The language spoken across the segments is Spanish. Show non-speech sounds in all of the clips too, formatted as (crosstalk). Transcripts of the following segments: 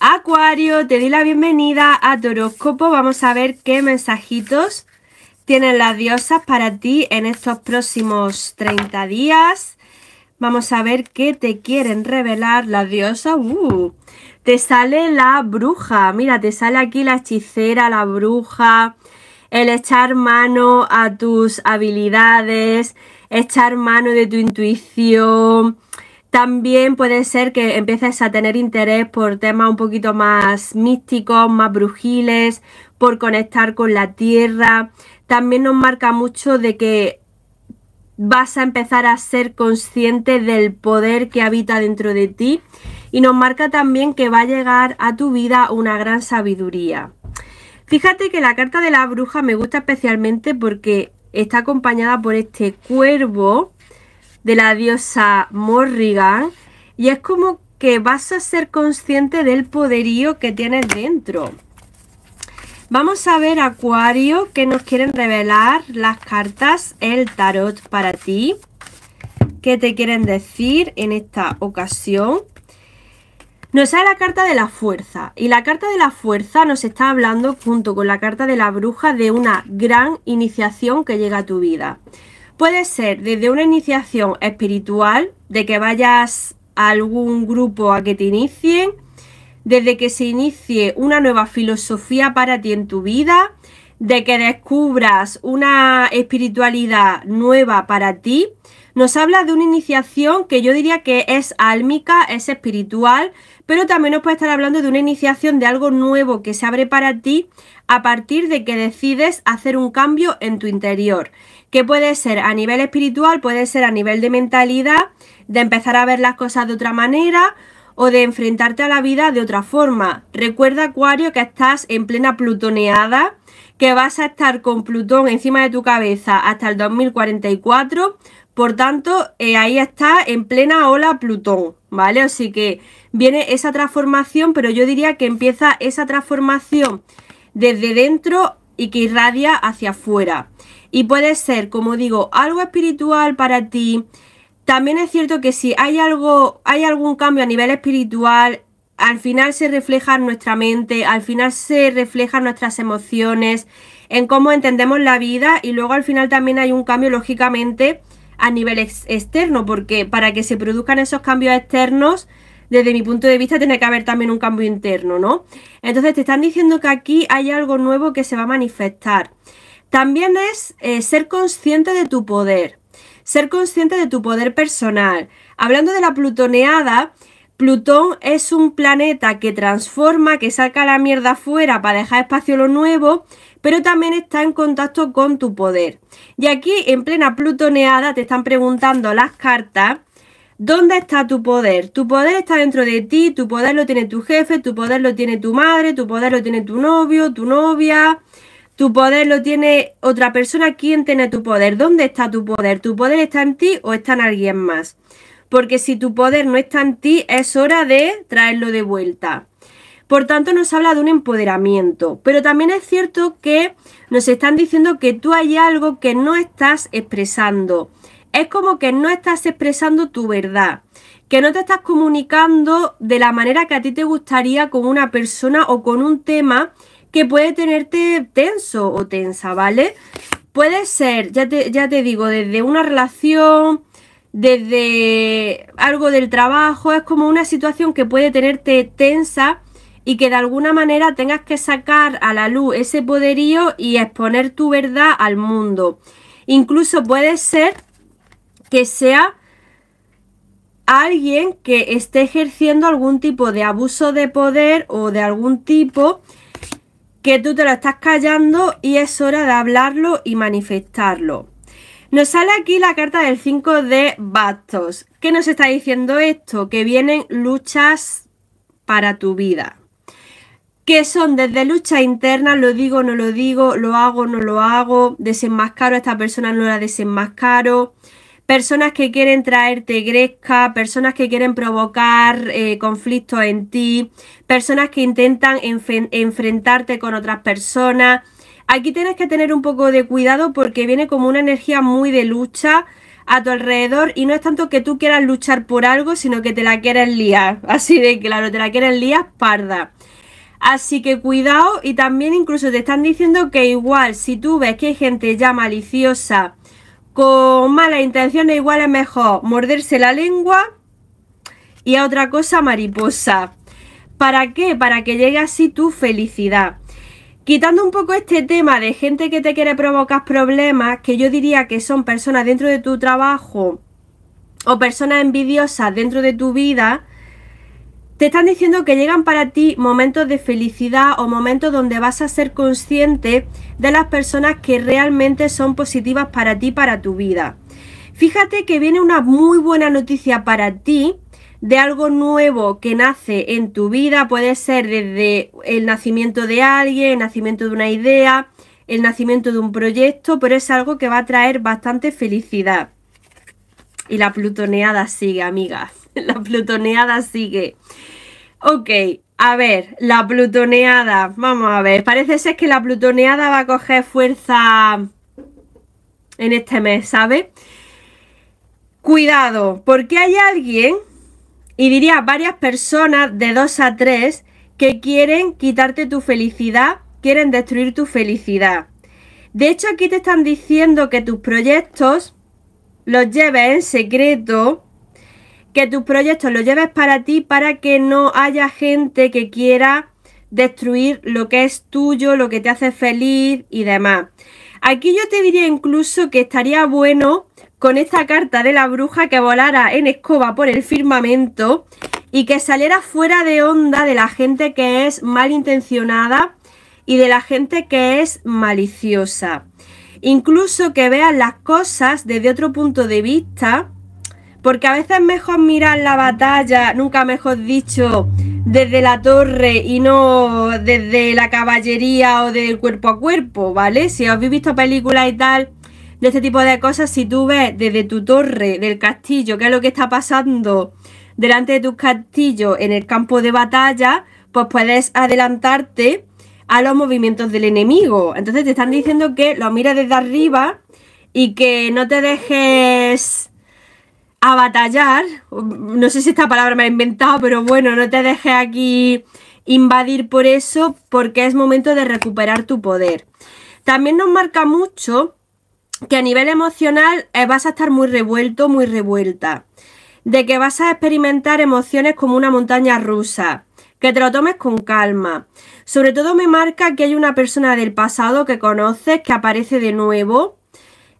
Acuario, te di la bienvenida a tu horóscopo. Vamos a ver qué mensajitos tienen las diosas para ti en estos próximos 30 días. Vamos a ver qué te quieren revelar las diosas. Uh, te sale la bruja. Mira, te sale aquí la hechicera, la bruja. El echar mano a tus habilidades, echar mano de tu intuición, también puede ser que empieces a tener interés por temas un poquito más místicos, más brujiles, por conectar con la tierra. También nos marca mucho de que vas a empezar a ser consciente del poder que habita dentro de ti y nos marca también que va a llegar a tu vida una gran sabiduría. Fíjate que la carta de la bruja me gusta especialmente porque está acompañada por este cuervo de la diosa Morrigan y es como que vas a ser consciente del poderío que tienes dentro. Vamos a ver, Acuario, que nos quieren revelar las cartas, el tarot para ti. ¿Qué te quieren decir en esta ocasión? Nos sale la carta de la fuerza y la carta de la fuerza nos está hablando junto con la carta de la bruja de una gran iniciación que llega a tu vida. Puede ser desde una iniciación espiritual, de que vayas a algún grupo a que te inicien, desde que se inicie una nueva filosofía para ti en tu vida, de que descubras una espiritualidad nueva para ti, nos habla de una iniciación que yo diría que es álmica, es espiritual, pero también nos puede estar hablando de una iniciación de algo nuevo que se abre para ti a partir de que decides hacer un cambio en tu interior, que puede ser a nivel espiritual, puede ser a nivel de mentalidad, de empezar a ver las cosas de otra manera o de enfrentarte a la vida de otra forma. Recuerda, Acuario, que estás en plena plutoneada, que vas a estar con Plutón encima de tu cabeza hasta el 2044 por tanto, eh, ahí está en plena ola Plutón, ¿vale? Así que viene esa transformación, pero yo diría que empieza esa transformación desde dentro y que irradia hacia afuera. Y puede ser, como digo, algo espiritual para ti. También es cierto que si hay algo, hay algún cambio a nivel espiritual, al final se refleja en nuestra mente, al final se reflejan nuestras emociones, en cómo entendemos la vida y luego al final también hay un cambio lógicamente a nivel externo, porque para que se produzcan esos cambios externos, desde mi punto de vista, tiene que haber también un cambio interno, ¿no? Entonces te están diciendo que aquí hay algo nuevo que se va a manifestar. También es eh, ser consciente de tu poder, ser consciente de tu poder personal. Hablando de la plutoneada, Plutón es un planeta que transforma, que saca la mierda afuera para dejar espacio a lo nuevo, pero también está en contacto con tu poder. Y aquí en plena plutoneada te están preguntando las cartas. ¿Dónde está tu poder? Tu poder está dentro de ti, tu poder lo tiene tu jefe, tu poder lo tiene tu madre, tu poder lo tiene tu novio, tu novia, tu poder lo tiene otra persona. ¿Quién tiene tu poder? ¿Dónde está tu poder? ¿Tu poder está en ti o está en alguien más? Porque si tu poder no está en ti, es hora de traerlo de vuelta. Por tanto, nos habla de un empoderamiento. Pero también es cierto que nos están diciendo que tú hay algo que no estás expresando. Es como que no estás expresando tu verdad, que no te estás comunicando de la manera que a ti te gustaría con una persona o con un tema que puede tenerte tenso o tensa, ¿vale? Puede ser, ya te, ya te digo, desde una relación, desde algo del trabajo, es como una situación que puede tenerte tensa y que de alguna manera tengas que sacar a la luz ese poderío y exponer tu verdad al mundo. Incluso puede ser que sea alguien que esté ejerciendo algún tipo de abuso de poder o de algún tipo que tú te lo estás callando y es hora de hablarlo y manifestarlo. Nos sale aquí la carta del 5 de bastos. ¿Qué nos está diciendo esto? Que vienen luchas para tu vida que son desde lucha interna, lo digo, no lo digo, lo hago, no lo hago, desenmascaro a esta persona, no la desenmascaro, personas que quieren traerte gresca, personas que quieren provocar eh, conflictos en ti, personas que intentan enfrentarte con otras personas. Aquí tienes que tener un poco de cuidado porque viene como una energía muy de lucha a tu alrededor y no es tanto que tú quieras luchar por algo, sino que te la quieras liar. (laughs) Así de claro, te la quieras liar parda. Así que cuidado y también incluso te están diciendo que igual si tú ves que hay gente ya maliciosa con malas intenciones, igual es mejor morderse la lengua y a otra cosa mariposa. ¿Para qué? Para que llegue así tu felicidad. Quitando un poco este tema de gente que te quiere provocar problemas, que yo diría que son personas dentro de tu trabajo o personas envidiosas dentro de tu vida, te están diciendo que llegan para ti momentos de felicidad o momentos donde vas a ser consciente de las personas que realmente son positivas para ti, para tu vida. Fíjate que viene una muy buena noticia para ti de algo nuevo que nace en tu vida. Puede ser desde el nacimiento de alguien, el nacimiento de una idea, el nacimiento de un proyecto, pero es algo que va a traer bastante felicidad. Y la plutoneada sigue, amigas. (laughs) la plutoneada sigue. Ok, a ver, la plutoneada. Vamos a ver. Parece ser que la plutoneada va a coger fuerza en este mes, ¿sabes? Cuidado, porque hay alguien, y diría varias personas de 2 a 3, que quieren quitarte tu felicidad, quieren destruir tu felicidad. De hecho, aquí te están diciendo que tus proyectos los lleves en secreto que tus proyectos los lleves para ti, para que no haya gente que quiera destruir lo que es tuyo, lo que te hace feliz y demás. Aquí yo te diría incluso que estaría bueno con esta carta de la bruja que volara en escoba por el firmamento y que saliera fuera de onda de la gente que es malintencionada y de la gente que es maliciosa. Incluso que veas las cosas desde otro punto de vista porque a veces es mejor mirar la batalla, nunca mejor dicho, desde la torre y no desde la caballería o del cuerpo a cuerpo, ¿vale? Si habéis visto películas y tal, de este tipo de cosas, si tú ves desde tu torre, del castillo, qué es lo que está pasando delante de tu castillo en el campo de batalla, pues puedes adelantarte a los movimientos del enemigo. Entonces te están diciendo que lo mires desde arriba y que no te dejes a batallar. No sé si esta palabra me ha inventado, pero bueno, no te dejes aquí invadir por eso, porque es momento de recuperar tu poder. También nos marca mucho que a nivel emocional eh, vas a estar muy revuelto, muy revuelta. De que vas a experimentar emociones como una montaña rusa. Que te lo tomes con calma. Sobre todo me marca que hay una persona del pasado que conoces que aparece de nuevo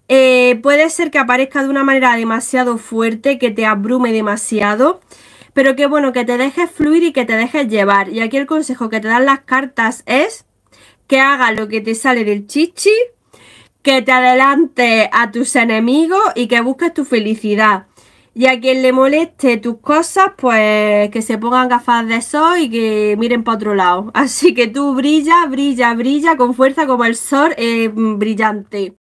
eh, puede ser que aparezca de una manera demasiado fuerte, que te abrume demasiado, pero que bueno, que te dejes fluir y que te dejes llevar. Y aquí el consejo que te dan las cartas es que hagas lo que te sale del chichi, que te adelante a tus enemigos y que busques tu felicidad. Y a quien le moleste tus cosas, pues que se pongan gafas de sol y que miren para otro lado. (laughs) Así que tú brilla, brilla, brilla con fuerza como el sol eh, brillante.